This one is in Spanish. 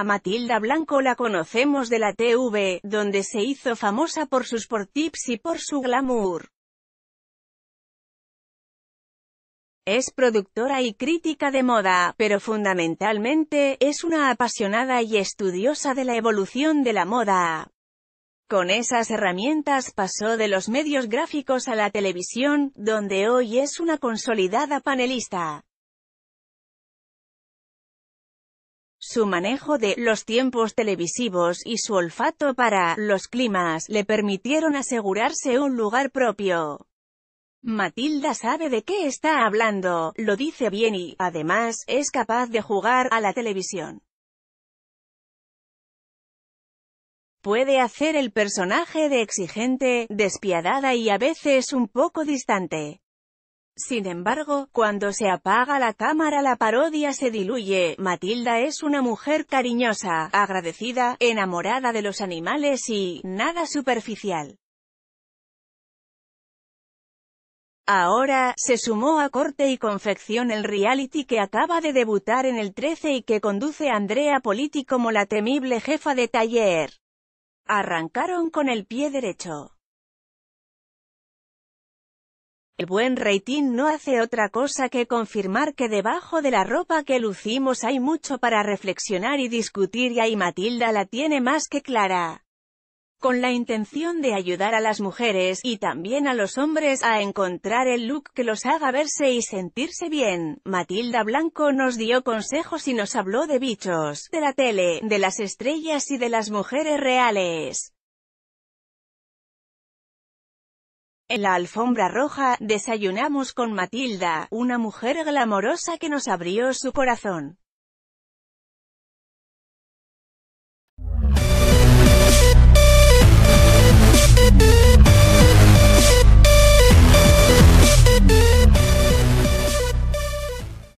A Matilda Blanco la conocemos de la TV, donde se hizo famosa por sus por tips y por su glamour. Es productora y crítica de moda, pero fundamentalmente, es una apasionada y estudiosa de la evolución de la moda. Con esas herramientas pasó de los medios gráficos a la televisión, donde hoy es una consolidada panelista. Su manejo de los tiempos televisivos y su olfato para los climas le permitieron asegurarse un lugar propio. Matilda sabe de qué está hablando, lo dice bien y, además, es capaz de jugar a la televisión. Puede hacer el personaje de exigente, despiadada y a veces un poco distante. Sin embargo, cuando se apaga la cámara la parodia se diluye, Matilda es una mujer cariñosa, agradecida, enamorada de los animales y, nada superficial. Ahora, se sumó a corte y confección el reality que acaba de debutar en el 13 y que conduce Andrea Politi como la temible jefa de taller. Arrancaron con el pie derecho. El buen rating no hace otra cosa que confirmar que debajo de la ropa que lucimos hay mucho para reflexionar y discutir y ahí Matilda la tiene más que clara. Con la intención de ayudar a las mujeres, y también a los hombres, a encontrar el look que los haga verse y sentirse bien, Matilda Blanco nos dio consejos y nos habló de bichos, de la tele, de las estrellas y de las mujeres reales. En la alfombra roja, desayunamos con Matilda, una mujer glamorosa que nos abrió su corazón.